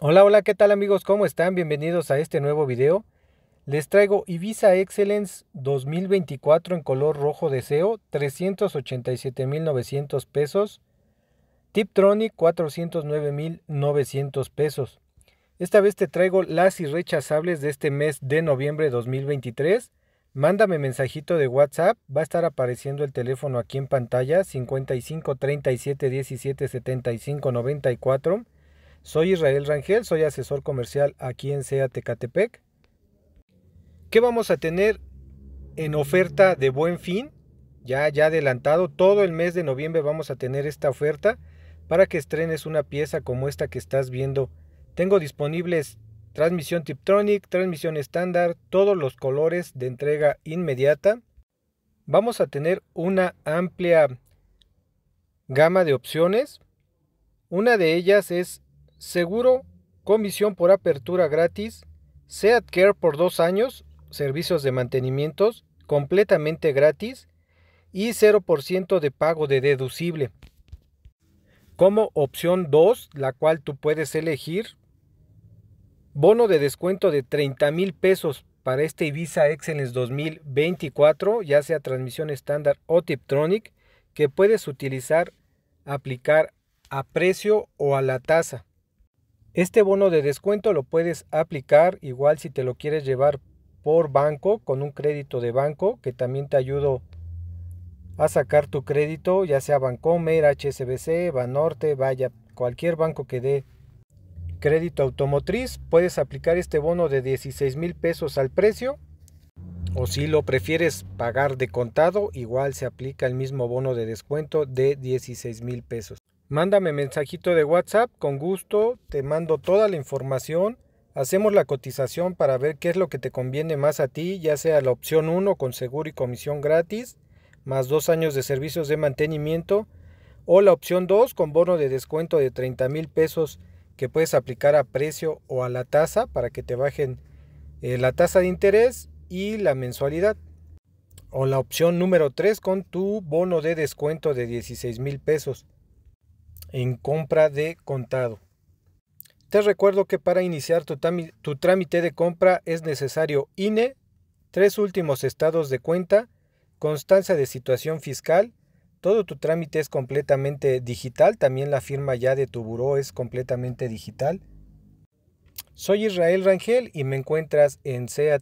Hola, hola, ¿qué tal amigos? ¿Cómo están? Bienvenidos a este nuevo video. Les traigo Ibiza Excellence 2024 en color rojo deseo, 387.900 pesos. Tiptronic 409.900 pesos. Esta vez te traigo las irrechazables de este mes de noviembre 2023. Mándame mensajito de WhatsApp, va a estar apareciendo el teléfono aquí en pantalla 55 37 17 75 94 soy Israel Rangel, soy asesor comercial aquí en SEA Tecatepec. ¿Qué vamos a tener en oferta de buen fin? Ya, ya adelantado, todo el mes de noviembre vamos a tener esta oferta para que estrenes una pieza como esta que estás viendo. Tengo disponibles transmisión Tiptronic, transmisión estándar, todos los colores de entrega inmediata. Vamos a tener una amplia gama de opciones. Una de ellas es seguro, comisión por apertura gratis, SEAT Care por dos años, servicios de mantenimientos completamente gratis y 0% de pago de deducible. Como opción 2, la cual tú puedes elegir, bono de descuento de 30 mil pesos para este Ibiza Excellence 2024, ya sea transmisión estándar o Tiptronic, que puedes utilizar, aplicar a precio o a la tasa. Este bono de descuento lo puedes aplicar igual si te lo quieres llevar por banco con un crédito de banco que también te ayudo a sacar tu crédito, ya sea Bancomer, HSBC, Banorte, vaya, cualquier banco que dé crédito automotriz, puedes aplicar este bono de 16 mil pesos al precio. O si lo prefieres pagar de contado, igual se aplica el mismo bono de descuento de 16 mil pesos. Mándame mensajito de WhatsApp, con gusto, te mando toda la información, hacemos la cotización para ver qué es lo que te conviene más a ti, ya sea la opción 1 con seguro y comisión gratis, más dos años de servicios de mantenimiento, o la opción 2 con bono de descuento de 30 mil pesos que puedes aplicar a precio o a la tasa para que te bajen eh, la tasa de interés y la mensualidad. O la opción número 3 con tu bono de descuento de 16 mil pesos en compra de contado. Te recuerdo que para iniciar tu, trámite de compra es necesario INE, tres últimos estados de cuenta, constancia de situación fiscal, todo tu trámite es completamente digital, también la firma ya de tu buró es completamente digital. Soy Israel Rangel y me encuentras en CEA